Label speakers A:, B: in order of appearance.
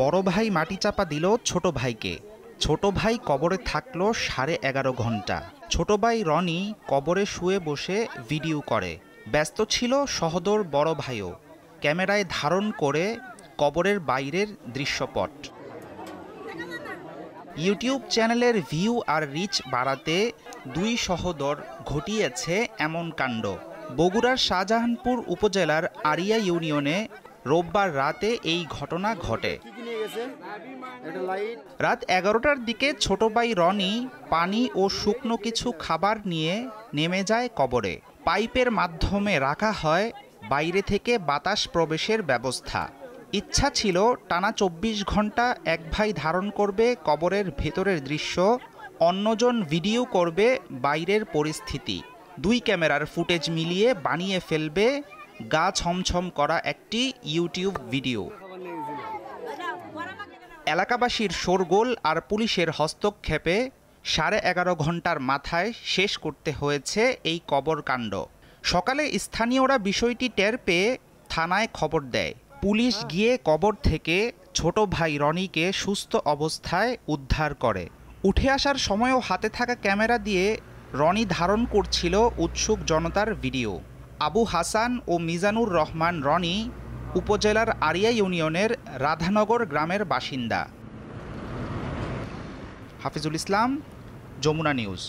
A: বড় ভাই মাটি চাপা দিল ছোট ভাইকে ছোট ভাই কবরে থাকলো সাড়ে এগারো ঘন্টা ছোট ভাই রনি কবরে শুয়ে বসে ভিডিও করে ব্যস্ত ছিল সহদর বড় ভাইও ক্যামেরায় ধারণ করে কবরের বাইরের দৃশ্যপট ইউটিউব চ্যানেলের ভিউ আর রিচ বাড়াতে দুই সহদর ঘটিয়েছে এমন কাণ্ড বগুড়ার শাহজাহানপুর উপজেলার আরিয়া ইউনিয়নে রোববার রাতে এই ঘটনা ঘটে রাত এগারোটার দিকে ছোট ভাই রনি পানি ও শুকনো কিছু খাবার নিয়ে নেমে যায় কবরে পাইপের মাধ্যমে রাখা হয় বাইরে থেকে বাতাস প্রবেশের ব্যবস্থা ইচ্ছা ছিল টানা চব্বিশ ঘন্টা এক ভাই ধারণ করবে কবরের ভেতরের দৃশ্য অন্যজন ভিডিও করবে বাইরের পরিস্থিতি দুই ক্যামেরার ফুটেজ মিলিয়ে বানিয়ে ফেলবে গা ছমছম করা একটি ইউটিউব ভিডিও এলাকাবাসীর শোরগোল আর পুলিশের হস্তক্ষেপে সাড়ে এগারো ঘন্টার মাথায় শেষ করতে হয়েছে এই কবরকাণ্ড সকালে স্থানীয়রা বিষয়টি টের পেয়ে থানায় খবর দেয় পুলিশ গিয়ে কবর থেকে ছোট ভাই রনিকে সুস্থ অবস্থায় উদ্ধার করে উঠে আসার সময়ও হাতে থাকা ক্যামেরা দিয়ে রনি ধারণ করছিল উৎসুক জনতার ভিডিও আবু হাসান ও মিজানুর রহমান রনি উপজেলার আরিয়া ইউনিয়নের রাধানগর গ্রামের বাসিন্দা হাফিজুল ইসলাম যমুনা নিউজ